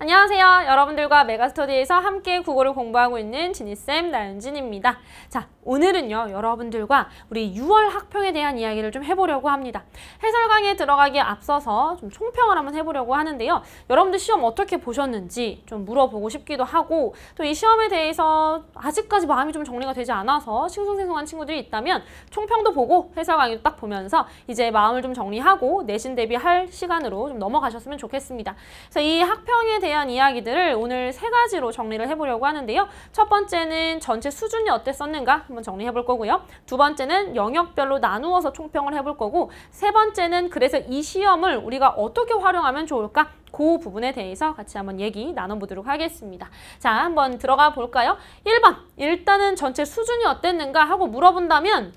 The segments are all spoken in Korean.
안녕하세요. 여러분들과 메가스터디에서 함께 국어를 공부하고 있는 지니쌤 나윤진입니다. 자, 오늘은요. 여러분들과 우리 6월 학평에 대한 이야기를 좀 해보려고 합니다. 해설 강의에 들어가기에 앞서서 좀 총평을 한번 해보려고 하는데요. 여러분들 시험 어떻게 보셨는지 좀 물어보고 싶기도 하고 또 이 시험에 대해서 아직까지 마음이 좀 정리가 되지 않아서 싱숭생숭한 친구들이 있다면 총평도 보고 해설 강의도 딱 보면서 이제 마음을 좀 정리하고 내신 대비할 시간으로 좀 넘어가셨으면 좋겠습니다. 그래서 이 학평에 대해 대한 이야기들을 오늘 세 가지로 정리를 해보려고 하는데요. 첫 번째는 전체 수준이 어땠었는가 한번 정리해 볼 거고요. 두 번째는 영역별로 나누어서 총평을 해볼 거고 세 번째는 그래서 이 시험을 우리가 어떻게 활용하면 좋을까 그 부분에 대해서 같이 한번 얘기 나눠보도록 하겠습니다. 자, 한번 들어가 볼까요? 1번, 일단은 전체 수준이 어땠는가 하고 물어본다면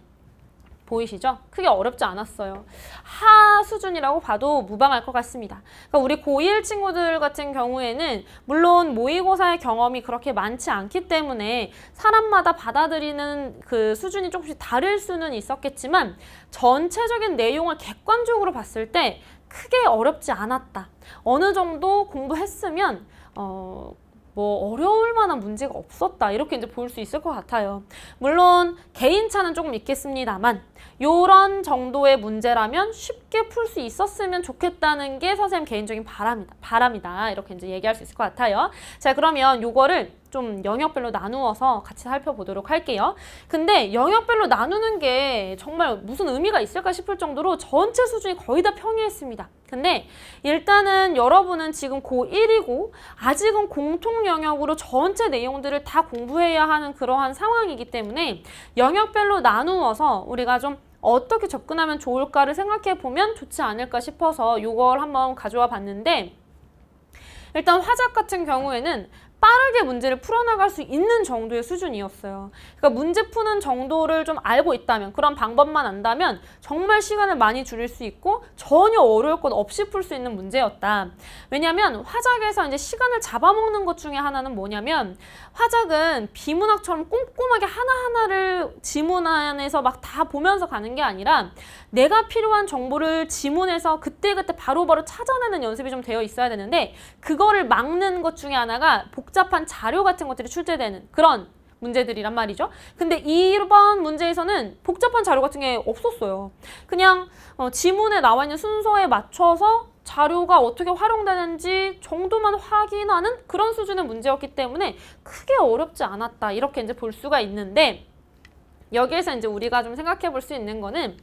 보이시죠? 크게 어렵지 않았어요. 하 수준이라고 봐도 무방할 것 같습니다. 그러니까 우리 고1 친구들 같은 경우에는 물론 모의고사의 경험이 그렇게 많지 않기 때문에 사람마다 받아들이는 그 수준이 조금씩 다를 수는 있었겠지만 전체적인 내용을 객관적으로 봤을 때 크게 어렵지 않았다. 어느 정도 공부했으면 어, 뭐 어려울 만한 문제가 없었다 이렇게 이제 볼 수 있을 것 같아요 물론 개인차는 조금 있겠습니다만 요런 정도의 문제라면 쉽게 풀 수 있었으면 좋겠다는 게 선생님 개인적인 바람이다. 바람이다. 이렇게 이제 얘기할 수 있을 것 같아요. 자, 그러면 요거를 좀 영역별로 나누어서 같이 살펴보도록 할게요. 근데 영역별로 나누는 게 정말 무슨 의미가 있을까 싶을 정도로 전체 수준이 거의 다 평이했습니다. 근데 일단은 여러분은 지금 고1이고 아직은 공통 영역으로 전체 내용들을 다 공부해야 하는 그러한 상황이기 때문에 영역별로 나누어서 우리가 좀 어떻게 접근하면 좋을까를 생각해 보면 좋지 않을까 싶어서 이걸 한번 가져와 봤는데 일단 화작 같은 경우에는 빠르게 문제를 풀어나갈 수 있는 정도의 수준이었어요. 그러니까 문제 푸는 정도를 좀 알고 있다면 그런 방법만 안다면 정말 시간을 많이 줄일 수 있고 전혀 어려울 것 없이 풀 수 있는 문제였다. 왜냐하면 화작에서 이제 시간을 잡아먹는 것 중에 하나는 뭐냐면 화작은 비문학처럼 꼼꼼하게 하나하나를 지문 안에서 막 다 보면서 가는 게 아니라 내가 필요한 정보를 지문에서 그때그때 바로바로 찾아내는 연습이 좀 되어 있어야 되는데 그거를 막는 것 중에 하나가 복 복잡한 자료 같은 것들이 출제되는 그런 문제들이란 말이죠. 근데 1번 문제에서는 복잡한 자료 같은 게 없었어요. 그냥 어, 지문에 나와 있는 순서에 맞춰서 자료가 어떻게 활용되는지 정도만 확인하는 그런 수준의 문제였기 때문에 크게 어렵지 않았다. 이렇게 이제 볼 수가 있는데 여기에서 이제 우리가 좀 생각해 볼 수 있는 거는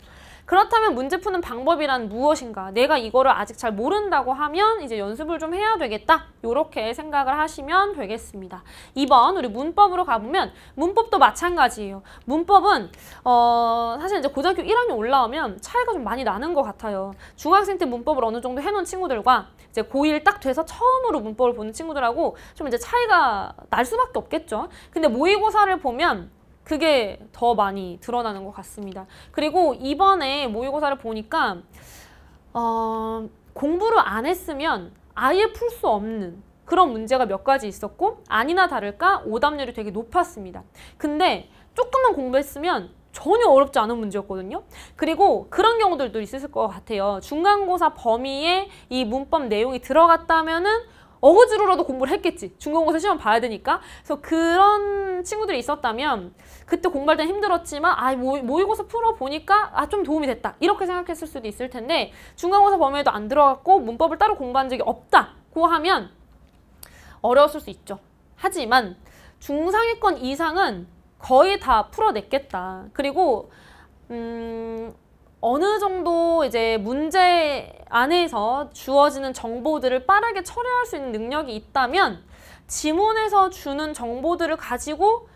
그렇다면 문제 푸는 방법이란 무엇인가? 내가 이거를 아직 잘 모른다고 하면 이제 연습을 좀 해야 되겠다. 이렇게 생각을 하시면 되겠습니다. 2번 우리 문법으로 가보면 문법도 마찬가지예요. 문법은 어 사실 이제 고등학교 1학년 올라오면 차이가 좀 많이 나는 것 같아요. 중학생 때 문법을 어느 정도 해놓은 친구들과 이제 고1 딱 돼서 처음으로 문법을 보는 친구들하고 좀 이제 차이가 날 수밖에 없겠죠. 근데 모의고사를 보면 그게 더 많이 드러나는 것 같습니다. 그리고 이번에 모의고사를 보니까 어, 공부를 안 했으면 아예 풀 수 없는 그런 문제가 몇 가지 있었고 아니나 다를까 오답률이 되게 높았습니다. 근데 조금만 공부했으면 전혀 어렵지 않은 문제였거든요. 그리고 그런 경우들도 있을 것 같아요. 중간고사 범위에 이 문법 내용이 들어갔다면은 어거지로라도 공부를 했겠지. 중간고사 시험 봐야 되니까. 그래서 그런 친구들이 있었다면 그때 공부할 때 힘들었지만 아 모의고사 풀어보니까 아 좀 도움이 됐다. 이렇게 생각했을 수도 있을 텐데 중간고사 범위에도 안 들어갔고 문법을 따로 공부한 적이 없다고 하면 어려웠을 수 있죠. 하지만 중상위권 이상은 거의 다 풀어냈겠다. 그리고 음... 어느 정도 이제 문제 안에서 주어지는 정보들을 빠르게 처리할 수 있는 능력이 있다면 지문에서 주는 정보들을 가지고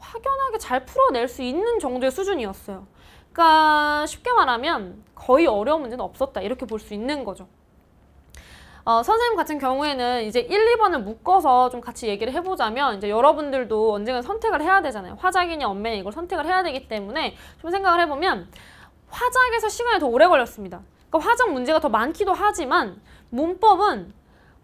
확연하게 잘 풀어낼 수 있는 정도의 수준이었어요. 그러니까 쉽게 말하면 거의 어려운 문제는 없었다 이렇게 볼 수 있는 거죠. 어, 선생님 같은 경우에는 이제 1, 2번을 묶어서 좀 같이 얘기를 해보자면 이제 여러분들도 언젠가 선택을 해야 되잖아요. 화작이냐 엄매냐 이걸 선택을 해야 되기 때문에 좀 생각을 해보면 화작에서 시간이 더 오래 걸렸습니다. 그러니까 화작 문제가 더 많기도 하지만 문법은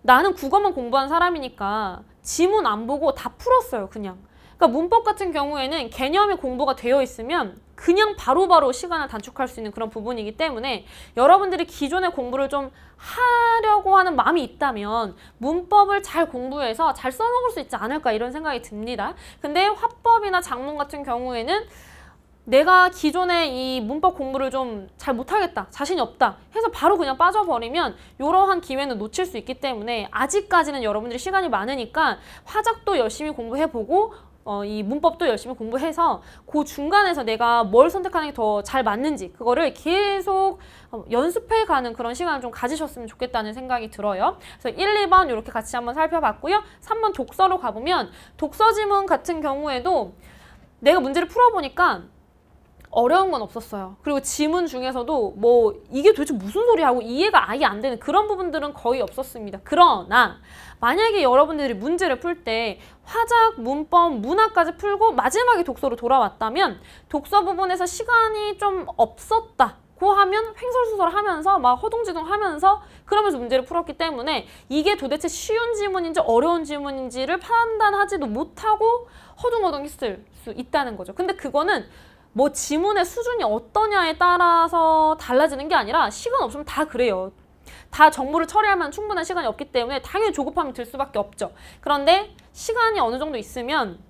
나는 국어만 공부한 사람이니까 지문 안 보고 다 풀었어요, 그냥. 그러니까 문법 같은 경우에는 개념이 공부가 되어 있으면 그냥 바로바로 바로 시간을 단축할 수 있는 그런 부분이기 때문에 여러분들이 기존의 공부를 좀 하려고 하는 마음이 있다면 문법을 잘 공부해서 잘 써먹을 수 있지 않을까 이런 생각이 듭니다. 근데 화법이나 작문 같은 경우에는 내가 기존에 이 문법 공부를 좀 잘 못하겠다, 자신이 없다 해서 바로 그냥 빠져버리면 이러한 기회는 놓칠 수 있기 때문에 아직까지는 여러분들이 시간이 많으니까 화작도 열심히 공부해보고 어, 이 문법도 열심히 공부해서 그 중간에서 내가 뭘 선택하는 게 더 잘 맞는지 그거를 계속 어, 연습해가는 그런 시간을 좀 가지셨으면 좋겠다는 생각이 들어요. 그래서 1, 2번 이렇게 같이 한번 살펴봤고요. 3번 독서로 가보면 독서 지문 같은 경우에도 내가 문제를 풀어보니까 어려운 건 없었어요. 그리고 지문 중에서도 뭐 이게 도대체 무슨 소리 하고 이해가 아예 안 되는 그런 부분들은 거의 없었습니다. 그러나 만약에 여러분들이 문제를 풀 때 화작, 문법, 문학까지 풀고 마지막에 독서로 돌아왔다면 독서 부분에서 시간이 좀 없었다. 고 하면 횡설수설 하면서 막 허둥지둥 하면서 그러면서 문제를 풀었기 때문에 이게 도대체 쉬운 질문인지 어려운 질문인지를 판단하지도 못하고 허둥허둥 했을 수 있다는 거죠. 근데 그거는 뭐 지문의 수준이 어떠냐에 따라서 달라지는 게 아니라 시간 없으면 다 그래요. 다 정보를 처리하면 충분한 시간이 없기 때문에 당연히 조급함이 들 수밖에 없죠. 그런데 시간이 어느 정도 있으면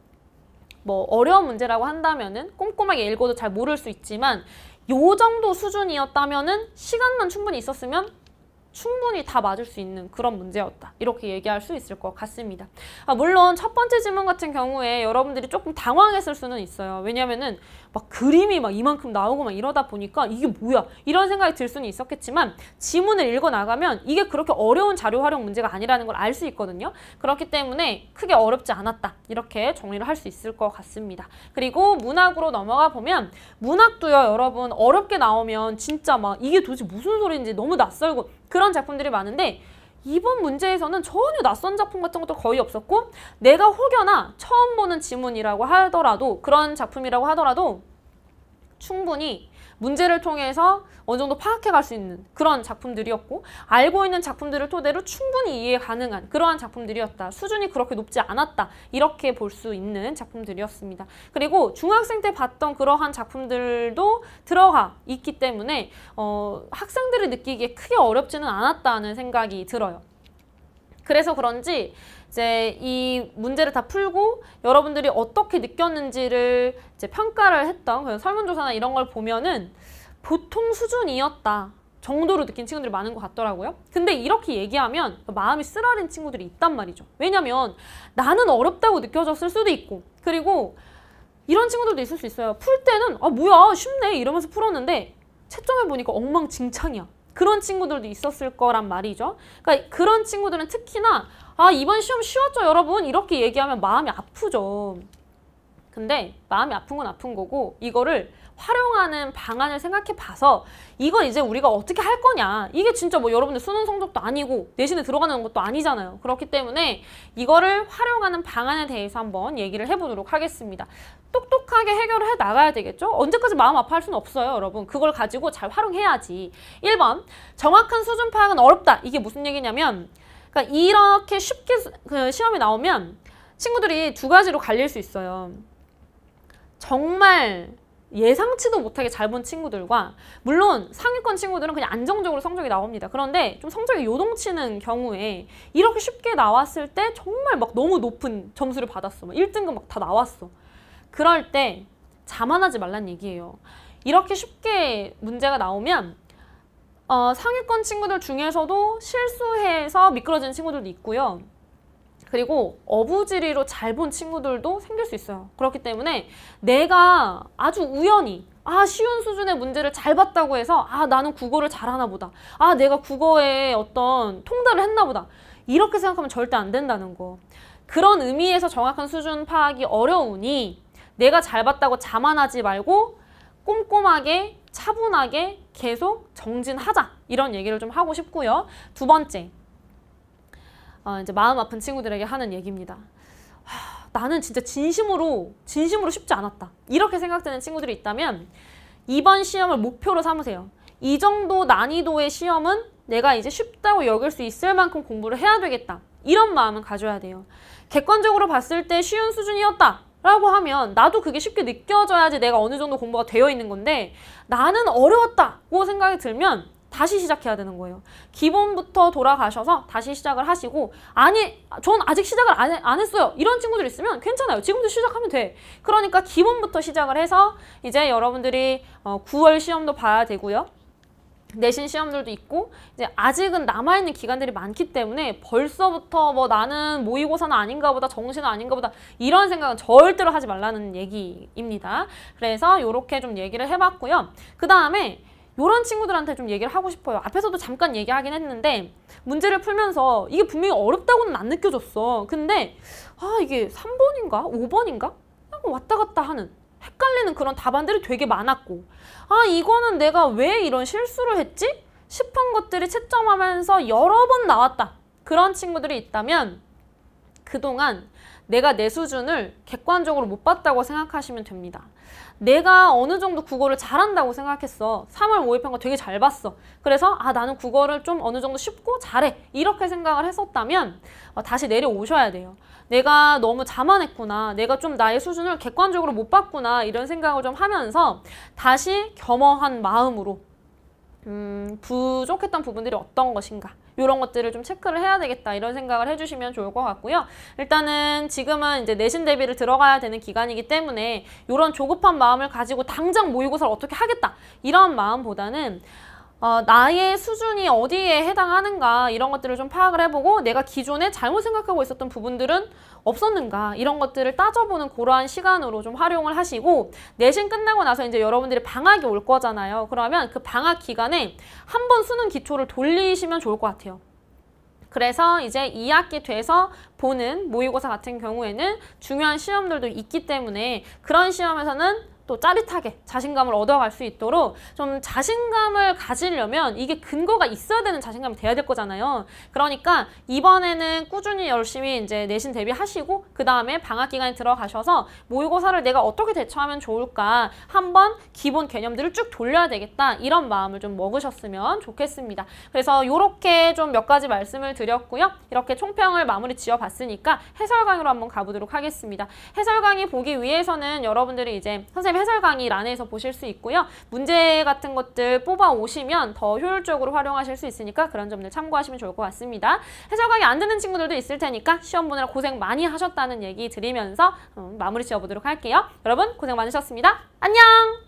뭐 어려운 문제라고 한다면은 꼼꼼하게 읽어도 잘 모를 수 있지만 요 정도 수준이었다면은 시간만 충분히 있었으면 충분히 다 맞을 수 있는 그런 문제였다. 이렇게 얘기할 수 있을 것 같습니다. 아, 물론 첫 번째 질문 같은 경우에 여러분들이 조금 당황했을 수는 있어요. 왜냐면은 막 그림이 막 이만큼 나오고 막 이러다 보니까 이게 뭐야 이런 생각이 들 수는 있었겠지만 지문을 읽어 나가면 이게 그렇게 어려운 자료 활용 문제가 아니라는 걸 알 수 있거든요. 그렇기 때문에 크게 어렵지 않았다 이렇게 정리를 할 수 있을 것 같습니다. 그리고 문학으로 넘어가 보면 문학도요 여러분 어렵게 나오면 진짜 막 이게 도대체 무슨 소리인지 너무 낯설고 그런 작품들이 많은데 이번 문제에서는 전혀 낯선 작품 같은 것도 거의 없었고 내가 혹여나 처음 보는 지문이라고 하더라도 그런 작품이라고 하더라도 충분히 문제를 통해서 어느 정도 파악해 갈 수 있는 그런 작품들이었고 알고 있는 작품들을 토대로 충분히 이해 가능한 그러한 작품들이었다. 수준이 그렇게 높지 않았다. 이렇게 볼 수 있는 작품들이었습니다. 그리고 중학생 때 봤던 그러한 작품들도 들어가 있기 때문에 어, 학생들이 느끼기에 크게 어렵지는 않았다는 생각이 들어요. 그래서 그런지 이제 이 문제를 다 풀고 여러분들이 어떻게 느꼈는지를 이제 평가를 했던 그런 설문조사나 이런 걸 보면은 보통 수준이었다 정도로 느낀 친구들이 많은 것 같더라고요. 근데 이렇게 얘기하면 마음이 쓰라린 친구들이 있단 말이죠. 왜냐면 나는 어렵다고 느껴졌을 수도 있고 그리고 이런 친구들도 있을 수 있어요. 풀 때는 아 뭐야 쉽네 이러면서 풀었는데 채점해 보니까 엉망진창이야. 그런 친구들도 있었을 거란 말이죠. 그러니까 그런 친구들은 특히나 아 이번 시험 쉬웠죠 여러분 이렇게 얘기하면 마음이 아프죠. 근데 마음이 아픈 건 아픈 거고 이거를 활용하는 방안을 생각해 봐서 이건 이제 우리가 어떻게 할 거냐 이게 진짜 뭐 여러분들 수능 성적도 아니고 내신에 들어가는 것도 아니잖아요 그렇기 때문에 이거를 활용하는 방안에 대해서 한번 얘기를 해보도록 하겠습니다 똑똑하게 해결을 해 나가야 되겠죠 언제까지 마음 아파할 수는 없어요 여러분 그걸 가지고 잘 활용해야지 1번 정확한 수준 파악은 어렵다 이게 무슨 얘기냐면 그러니까 이렇게 쉽게 그 시험이 나오면 친구들이 두 가지로 갈릴 수 있어요 정말 예상치도 못하게 잘 본 친구들과 물론 상위권 친구들은 그냥 안정적으로 성적이 나옵니다. 그런데 좀 성적이 요동치는 경우에 이렇게 쉽게 나왔을 때 정말 막 너무 높은 점수를 받았어. 막 1등급 막 다 나왔어. 그럴 때 자만하지 말란 얘기예요. 이렇게 쉽게 문제가 나오면 어, 상위권 친구들 중에서도 실수해서 미끄러진 친구들도 있고요. 그리고 어부지리로 잘 본 친구들도 생길 수 있어요. 그렇기 때문에 내가 아주 우연히 아 쉬운 수준의 문제를 잘 봤다고 해서 아 나는 국어를 잘하나 보다 아 내가 국어에 어떤 통달을 했나 보다 이렇게 생각하면 절대 안 된다는 거 그런 의미에서 정확한 수준 파악이 어려우니 내가 잘 봤다고 자만하지 말고 꼼꼼하게 차분하게 계속 정진하자 이런 얘기를 좀 하고 싶고요 두 번째 어, 이제 마음 아픈 친구들에게 하는 얘기입니다. 하, 나는 진짜 진심으로 진심으로 쉽지 않았다. 이렇게 생각되는 친구들이 있다면 이번 시험을 목표로 삼으세요. 이 정도 난이도의 시험은 내가 이제 쉽다고 여길 수 있을 만큼 공부를 해야 되겠다. 이런 마음은 가져야 돼요. 객관적으로 봤을 때 쉬운 수준이었다. 라고 하면 나도 그게 쉽게 느껴져야지 내가 어느 정도 공부가 되어 있는 건데 나는 어려웠다고 생각이 들면 다시 시작해야 되는 거예요. 기본부터 돌아가셔서 다시 시작을 하시고 아니 전 아직 시작을 안, 안 했어요. 이런 친구들 있으면 괜찮아요. 지금도 시작하면 돼. 그러니까 기본부터 시작을 해서 이제 여러분들이 어, 9월 시험도 봐야 되고요. 내신 시험들도 있고 이제 아직은 남아있는 기간들이 많기 때문에 벌써부터 뭐 나는 모의고사는 아닌가 보다 정신은 아닌가 보다 이런 생각은 절대로 하지 말라는 얘기입니다. 그래서 이렇게 좀 얘기를 해봤고요. 그 다음에 이런 친구들한테 좀 얘기를 하고 싶어요. 앞에서도 잠깐 얘기하긴 했는데 문제를 풀면서 이게 분명히 어렵다고는 안 느껴졌어. 근데 아 이게 3번인가 5번인가 왔다 갔다 하는 헷갈리는 그런 답안들이 되게 많았고 아 이거는 내가 왜 이런 실수를 했지? 싶은 것들이 채점하면서 여러 번 나왔다. 그런 친구들이 있다면 그동안 내가 내 수준을 객관적으로 못 봤다고 생각하시면 됩니다. 내가 어느 정도 국어를 잘한다고 생각했어. 3월 모의평가 되게 잘 봤어. 그래서 아 나는 국어를 좀 어느 정도 쉽고 잘해. 이렇게 생각을 했었다면 어, 다시 내려오셔야 돼요. 내가 너무 자만했구나. 내가 좀 나의 수준을 객관적으로 못 봤구나. 이런 생각을 좀 하면서 다시 겸허한 마음으로 음, 부족했던 부분들이 어떤 것인가 이런 것들을 좀 체크를 해야 되겠다 이런 생각을 해주시면 좋을 것 같고요. 일단은 지금은 이제 내신 대비를 들어가야 되는 기간이기 때문에 이런 조급한 마음을 가지고 당장 모의고사를 어떻게 하겠다 이런 마음보다는 어, 나의 수준이 어디에 해당하는가 이런 것들을 좀 파악을 해보고 내가 기존에 잘못 생각하고 있었던 부분들은 없었는가 이런 것들을 따져보는 그러한 시간으로 좀 활용을 하시고 내신 끝나고 나서 이제 여러분들이 방학이 올 거잖아요. 그러면 그 방학 기간에 한번 수능 기초를 돌리시면 좋을 것 같아요. 그래서 이제 2학기 돼서 보는 모의고사 같은 경우에는 중요한 시험들도 있기 때문에 그런 시험에서는 또 짜릿하게 자신감을 얻어갈 수 있도록 좀 자신감을 가지려면 이게 근거가 있어야 되는 자신감이 돼야 될 거잖아요. 그러니까 이번에는 꾸준히 열심히 이제 내신 대비하시고 그 다음에 방학 기간에 들어가셔서 모의고사를 내가 어떻게 대처하면 좋을까 한번 기본 개념들을 쭉 돌려야 되겠다 이런 마음을 좀 먹으셨으면 좋겠습니다. 그래서 이렇게 좀 몇 가지 말씀을 드렸고요. 이렇게 총평을 마무리 지어봤으니까 해설 강의로 한번 가보도록 하겠습니다. 해설 강의 보기 위해서는 여러분들이 이제 선생님 시스템 네, 해설 강의 란에서 보실 수 있고요. 문제 같은 것들 뽑아오시면 더 효율적으로 활용하실 수 있으니까 그런 점들 참고하시면 좋을 것 같습니다. 해설 강의 안 듣는 친구들도 있을 테니까 시험 보느라 고생 많이 하셨다는 얘기 드리면서 음, 마무리 지어보도록 할게요. 여러분 고생 많으셨습니다. 안녕!